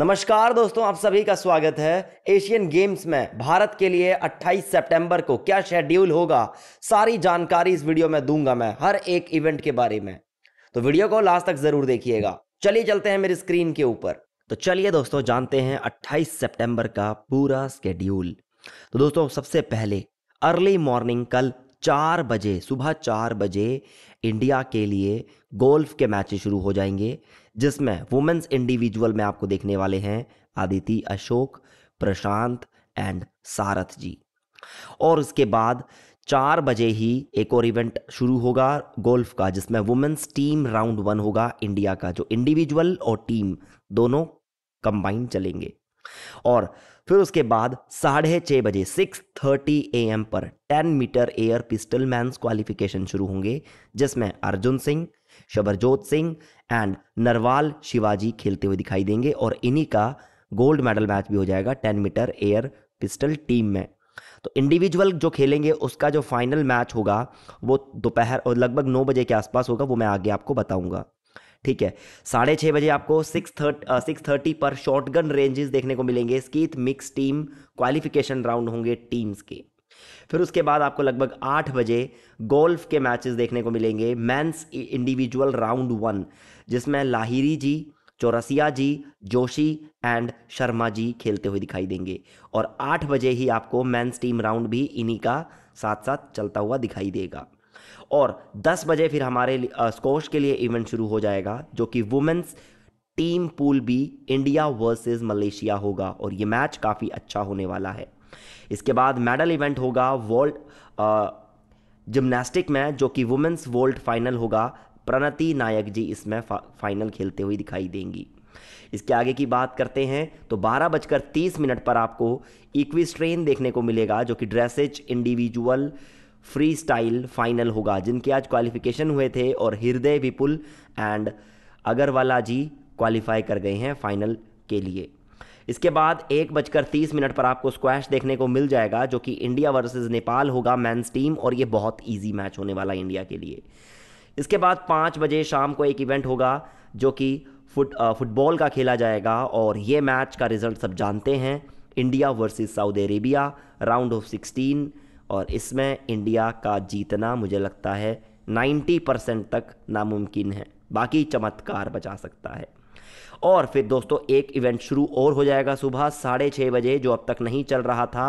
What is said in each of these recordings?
नमस्कार दोस्तों आप सभी का स्वागत है एशियन गेम्स में भारत के लिए 28 सितंबर को क्या शेड्यूल होगा सारी जानकारी इस वीडियो में दूंगा मैं हर एक इवेंट के बारे में तो वीडियो को लास्ट तक जरूर देखिएगा चलिए चलते हैं मेरी स्क्रीन के ऊपर तो चलिए दोस्तों जानते हैं 28 सितंबर का पूरा स्केड्यूल तो दोस्तों सबसे पहले अर्ली मॉर्निंग कल चार बजे सुबह चार बजे इंडिया के लिए गोल्फ के मैच शुरू हो जाएंगे जिसमें वुमेन्स इंडिविजुअल में आपको देखने वाले हैं आदिति अशोक प्रशांत एंड सारथ जी और उसके बाद चार बजे ही एक और इवेंट शुरू होगा गोल्फ का जिसमें वुमेन्स टीम राउंड वन होगा इंडिया का जो इंडिविजुअल और टीम दोनों कंबाइन चलेंगे और फिर उसके बाद साढ़े छः बजे सिक्स थर्टी ए एम पर ten metre air pistol men's qualification शुरू होंगे जिसमें अर्जुन सिंह शबरजोत सिंह एंड नरवाल शिवाजी खेलते हुए दिखाई देंगे और इन्हीं का गोल्ड मेडल मैच भी हो जाएगा ten metre air pistol team में तो इंडिविजुअल जो खेलेंगे उसका जो फाइनल मैच होगा वो दोपहर और लगभग नौ बजे के आसपास होगा वो मैं आगे आपको बताऊंगा ठीक है साढ़े छः बजे आपको सिक्स थर्ट सिक्स थर्टी पर शॉर्ट गन रेंजेस देखने को मिलेंगे skeet mix team qualification round होंगे टीम्स के फिर उसके बाद आपको लगभग आठ बजे गोल्फ के मैचेस देखने को मिलेंगे मैंस इंडिविजुअल राउंड वन जिसमें लाहिरी जी चौरसिया जी जोशी एंड शर्मा जी खेलते हुए दिखाई देंगे और आठ बजे ही आपको मैंस टीम राउंड भी इन्हीं का साथ साथ चलता हुआ दिखाई देगा और 10 बजे फिर हमारे स्कोश के लिए इवेंट शुरू हो जाएगा जो कि womens team pool B India versus Malaysia होगा और ये मैच काफ़ी अच्छा होने वाला है इसके बाद मेडल इवेंट होगा वर्ल्ड जिमनास्टिक में जो कि वुमेंस वर्ल्ड फाइनल होगा प्रणति नायक जी इसमें फा, फाइनल खेलते हुए दिखाई देंगी इसके आगे की बात करते हैं तो बारह बजकर तीस मिनट पर आपको इक्विस्ट्रेन देखने को मिलेगा जो कि dressage individual free style final होगा जिनके आज क्वालिफिकेशन हुए थे और हृदय विपुल एंड अगरवाला जी क्वालिफाई कर गए हैं फाइनल के लिए इसके बाद एक बजकर तीस मिनट पर आपको स्क्वैश देखने को मिल जाएगा जो कि इंडिया वर्सेस नेपाल होगा मैंस टीम और ये बहुत ईजी मैच होने वाला है इंडिया के लिए इसके बाद पाँच बजे शाम को एक इवेंट होगा जो कि फुट फुटबॉल का खेला जाएगा और ये मैच का रिजल्ट सब जानते हैं India versus Saudi Arabia round of sixteen और इसमें इंडिया का जीतना मुझे लगता है 90 परसेंट तक नामुमकिन है बाकी चमत्कार बचा सकता है और फिर दोस्तों एक इवेंट शुरू और हो जाएगा सुबह साढ़े छः बजे जो अब तक नहीं चल रहा था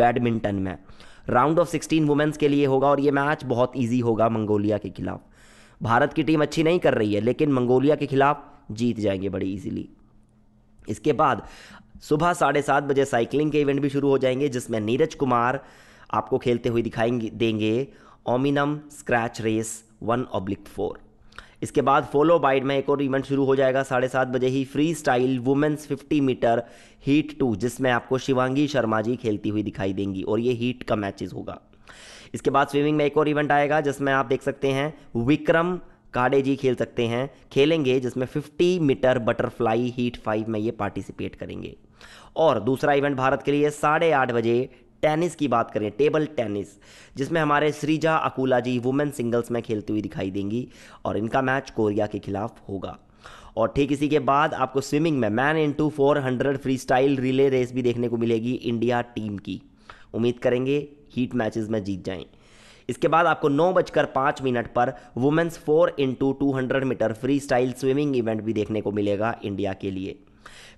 बैडमिंटन में राउंड ऑफ सिक्सटीन वुमेंस के लिए होगा और ये मैच बहुत ईजी होगा मंगोलिया के खिलाफ भारत की टीम अच्छी नहीं कर रही है लेकिन मंगोलिया के खिलाफ जीत जाएंगे बड़ी ईजीली इसके बाद सुबह साढ़े सात बजे साइकिलिंग के इवेंट भी शुरू हो जाएंगे जिसमें नीरज कुमार आपको खेलते हुए दिखाएंगे देंगे omnium scratch race one oblique four इसके बाद फॉलो बाइड में एक और इवेंट शुरू हो जाएगा साढ़े सात बजे ही free style womens fifty metre heat two जिसमें आपको शिवांगी शर्मा जी खेलती हुई दिखाई देंगी और ये हीट का मैचेस होगा इसके बाद स्विमिंग में एक और इवेंट आएगा जिसमें आप देख सकते हैं विक्रम काडे जी खेल सकते हैं खेलेंगे जिसमें 50 मीटर बटरफ्लाई हीट फाइव में ये पार्टिसिपेट करेंगे और दूसरा इवेंट भारत के लिए साढ़े आठ बजे टेनिस की बात करें टेबल टेनिस जिसमें हमारे श्रीजा अकूला जी वुमेन सिंगल्स में खेलती हुई दिखाई देंगी और इनका मैच कोरिया के खिलाफ होगा और ठीक इसी के बाद आपको स्विमिंग में man into four hundred free style relay race भी देखने को मिलेगी इंडिया टीम की उम्मीद करेंगे हीट मैचेस में जीत जाएं इसके बाद आपको नौ बजकर पाँच मिनट पर womens four into two hundred metre free style swimming event भी देखने को मिलेगा इंडिया के लिए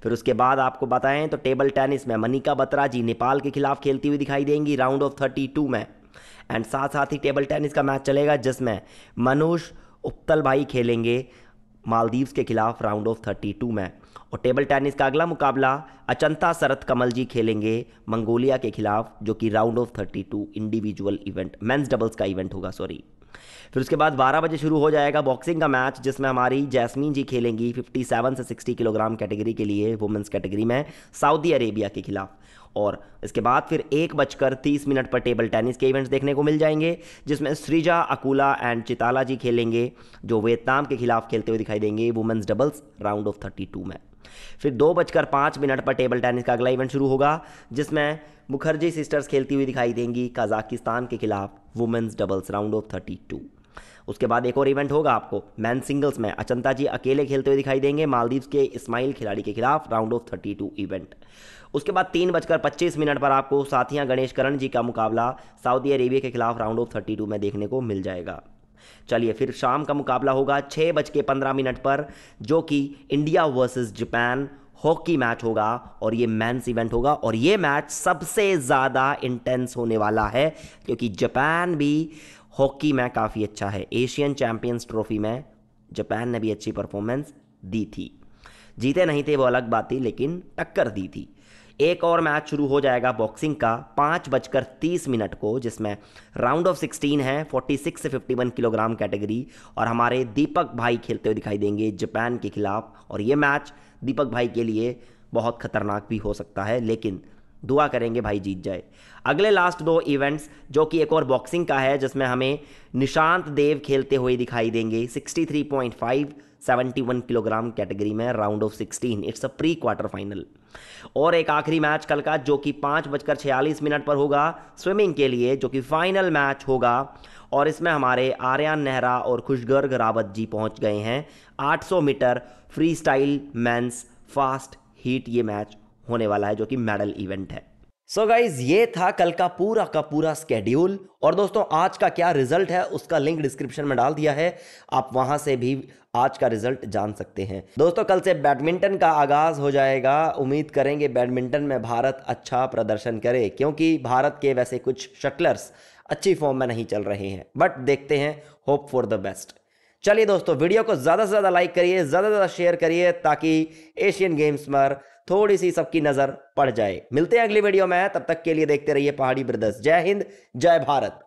फिर उसके बाद आपको बताएं तो टेबल टेनिस में मनिका बत्रा जी नेपाल के खिलाफ खेलती हुई दिखाई देंगी राउंड ऑफ थर्टी टू में एंड साथ साथ ही टेबल टेनिस का मैच चलेगा जिसमें मनोज उपतल भाई खेलेंगे मालदीव्स के खिलाफ राउंड ऑफ थर्टी टू में और टेबल टेनिस का अगला मुकाबला अचंता शरत कमल जी खेलेंगे मंगोलिया के खिलाफ जो कि round of thirty two individual event men's doubles का इवेंट होगा सॉरी फिर उसके बाद 12 बजे शुरू हो जाएगा बॉक्सिंग का मैच जिसमें हमारी जैस्मीन जी खेलेंगी 57 से 60 किलोग्राम कैटेगरी के लिए वुमेंस कैटेगरी में सऊदी अरेबिया के खिलाफ और इसके बाद फिर एक बजकर तीस मिनट पर टेबल टेनिस के इवेंट्स देखने को मिल जाएंगे जिसमें श्रीजा अकुला एंड चिताला जी खेलेंगे जो वियतनाम के खिलाफ खेलते हुए दिखाई देंगे women's doubles round of thirty two में फिर दो बजकर पाँच मिनट पर टेबल टेनिस का अगला इवेंट शुरू होगा जिसमें मुखर्जी सिस्टर्स खेलती हुई दिखाई देंगी कजाकिस्तान के खिलाफ women's doubles round of thirty two उसके बाद एक और इवेंट होगा आपको मैन सिंगल्स में अचंता जी अकेले खेलते हुए दिखाई देंगे मालदीव के इस्माइल खिलाड़ी के खिलाफ राउंड ऑफ थर्टी इवेंट उसके बाद तीन बजकर पच्चीस मिनट पर आपको साथिया गणेश करण जी का मुकाबला सऊदी अरेबिया के खिलाफ राउंड ऑफ थर्टी में देखने को मिल जाएगा चलिए फिर शाम का मुकाबला होगा छः बज के पंद्रह मिनट पर जो कि India versus Japan hockey match होगा और ये मैंस इवेंट होगा और ये मैच सबसे ज़्यादा इंटेंस होने वाला है क्योंकि जापान भी हॉकी में काफ़ी अच्छा है एशियन चैम्पियंस ट्रॉफी में जापान ने भी अच्छी परफॉर्मेंस दी थी जीते नहीं थे वो अलग बात थी लेकिन टक्कर दी थी एक और मैच शुरू हो जाएगा बॉक्सिंग का पाँच बजकर तीस मिनट को जिसमें राउंड ऑफ सिक्सटीन है फोर्टी सिक्स से फिफ्टी वन किलोग्राम कैटेगरी और हमारे दीपक भाई खेलते हुए दिखाई देंगे जापान के खिलाफ और ये मैच दीपक भाई के लिए बहुत खतरनाक भी हो सकता है लेकिन दुआ करेंगे भाई जीत जाए अगले लास्ट दो इवेंट्स जो कि एक और बॉक्सिंग का है जिसमें हमें निशांत देव खेलते हुए दिखाई देंगे 63.5 71 किलोग्राम कैटेगरी में round of 16 it's a pre quarter final और एक आखिरी मैच कल का जो कि पाँच बजकर छियालीस मिनट पर होगा स्विमिंग के लिए जो कि फाइनल मैच होगा और इसमें हमारे आर्यन नेहरा और खुशगर्ग रावत जी पहुंच गए हैं 800 metre free freestyle men's fast heat ये मैच होने वाला है जो कि मेडल इवेंट है सो so गाइज ये था कल का पूरा का पूरा स्केड्यूल और दोस्तों आज का क्या रिजल्ट है उसका लिंक डिस्क्रिप्शन में डाल दिया है आप वहां से भी आज का रिजल्ट जान सकते हैं दोस्तों कल से बैडमिंटन का आगाज हो जाएगा उम्मीद करेंगे बैडमिंटन में भारत अच्छा प्रदर्शन करे क्योंकि भारत के वैसे कुछ शटलर्स अच्छी फॉर्म में नहीं चल रहे हैं बट देखते हैं होप फॉर द बेस्ट चलिए दोस्तों वीडियो को ज़्यादा से ज़्यादा लाइक करिए ज़्यादा से ज़्यादा शेयर करिए ताकि एशियन गेम्स पर थोड़ी सी सबकी नज़र पड़ जाए मिलते हैं अगली वीडियो में तब तक के लिए देखते रहिए पहाड़ी ब्रदर्स जय हिंद जय भारत